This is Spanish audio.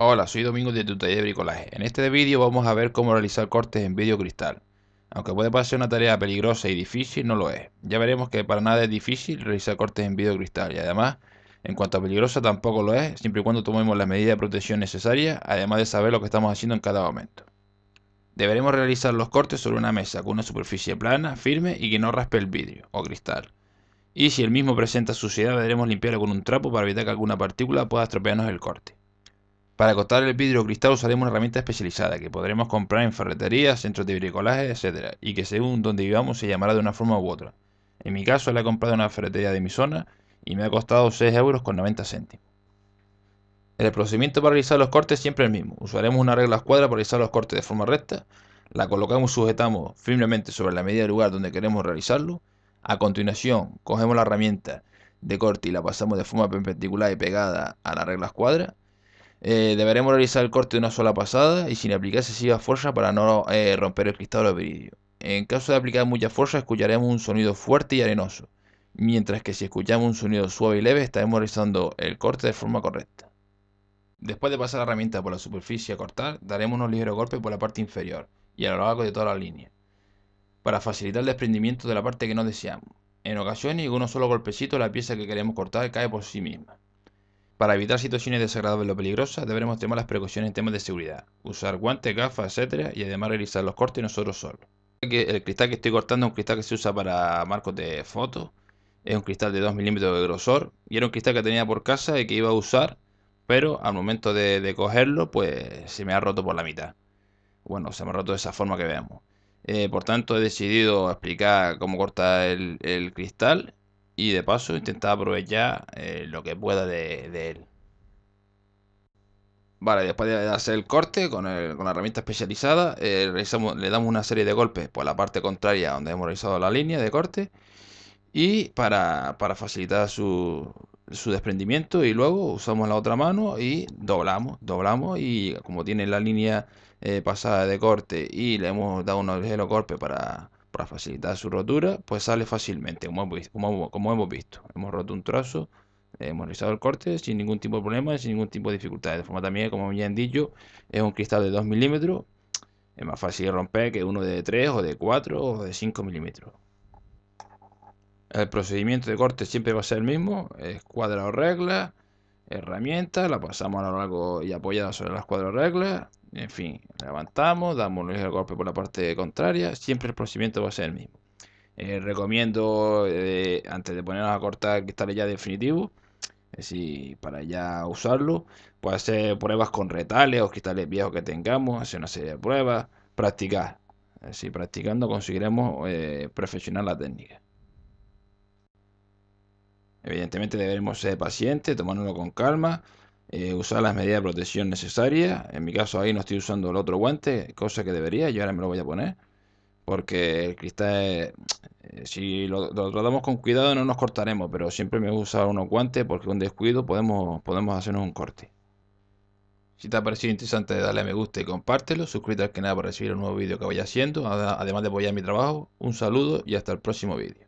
Hola, soy Domingo de tu taller de bricolaje. En este vídeo vamos a ver cómo realizar cortes en vidrio cristal. Aunque puede parecer una tarea peligrosa y difícil, no lo es. Ya veremos que para nada es difícil realizar cortes en vidrio cristal y además, en cuanto a peligrosa tampoco lo es, siempre y cuando tomemos las medidas de protección necesarias, además de saber lo que estamos haciendo en cada momento. Deberemos realizar los cortes sobre una mesa con una superficie plana, firme y que no raspe el vidrio o cristal. Y si el mismo presenta suciedad, deberemos limpiarlo con un trapo para evitar que alguna partícula pueda estropearnos el corte. Para cortar el vidrio cristal usaremos una herramienta especializada que podremos comprar en ferreterías, centros de bricolaje, etc. Y que según donde vivamos se llamará de una forma u otra. En mi caso la he comprado en una ferretería de mi zona y me ha costado 6 euros con 90 céntimos. El procedimiento para realizar los cortes siempre es el mismo. Usaremos una regla escuadra para realizar los cortes de forma recta. La colocamos sujetamos firmemente sobre la medida del lugar donde queremos realizarlo. A continuación cogemos la herramienta de corte y la pasamos de forma perpendicular y pegada a la regla escuadra. Eh, deberemos realizar el corte de una sola pasada y sin aplicar excesiva fuerza para no eh, romper el cristal o vidrio. En caso de aplicar mucha fuerza escucharemos un sonido fuerte y arenoso, mientras que si escuchamos un sonido suave y leve estaremos realizando el corte de forma correcta. Después de pasar la herramienta por la superficie a cortar, daremos unos ligeros golpes por la parte inferior y a lo largo de toda la línea, para facilitar el desprendimiento de la parte que no deseamos. En ocasiones, con un solo golpecito la pieza que queremos cortar cae por sí misma. Para evitar situaciones desagradables o peligrosas, deberemos tomar las precauciones en temas de seguridad, usar guantes, gafas, etc. y además realizar los cortes nosotros solos. El cristal que estoy cortando es un cristal que se usa para marcos de fotos, es un cristal de 2 milímetros de grosor y era un cristal que tenía por casa y que iba a usar, pero al momento de, cogerlo pues se me ha roto por la mitad. Bueno, se me ha roto de esa forma que veamos. Eh, por tanto, he decidido explicar cómo cortar el, el, cristal y de paso intentar aprovechar eh, lo que pueda de, él. Vale, después de hacer el corte con, la herramienta especializada, eh, le damos una serie de golpes por la parte contraria donde hemos realizado la línea de corte y para, facilitar su, desprendimiento y luego usamos la otra mano y doblamos, doblamos y como tiene la línea eh, pasada de corte y le hemos dado unos ligeros golpes para para facilitar su rotura, pues sale fácilmente, como hemos, visto. Hemos roto un trozo, eh, hemos realizado el corte sin ningún tipo de problema, sin ningún tipo de dificultad. De forma también, como ya dicho, es un cristal de 2 milímetros. Es más fácil de romper que uno de 3 o de 4 o de 5 milímetros. El procedimiento de corte siempre va a ser el mismo, es o regla, herramienta, la pasamos a lo largo y apoyada sobre las cuadras o reglas, en fin, levantamos, damos el golpe por la parte contraria, siempre el procedimiento va a ser el mismo. Eh, recomiendo, eh, antes de ponernos a cortar cristales ya definitivos, si para ya usarlo, puede hacer pruebas con retales o cristales viejos que tengamos, hacer una serie de pruebas, practicar. Así practicando conseguiremos eh, perfeccionar la técnica. Evidentemente debemos ser pacientes, tomándolo con calma, eh, usar las medidas de protección necesarias. En mi caso ahí no estoy usando el otro guante, cosa que debería, yo ahora me lo voy a poner. Porque el cristal, eh, si lo, tratamos con cuidado no nos cortaremos, pero siempre me gusta usar unos guantes porque con descuido podemos, podemos hacernos un corte. Si te ha parecido interesante dale a me gusta y compártelo, suscríbete al canal para recibir un nuevo vídeo que vaya haciendo, además de apoyar mi trabajo. Un saludo y hasta el próximo vídeo.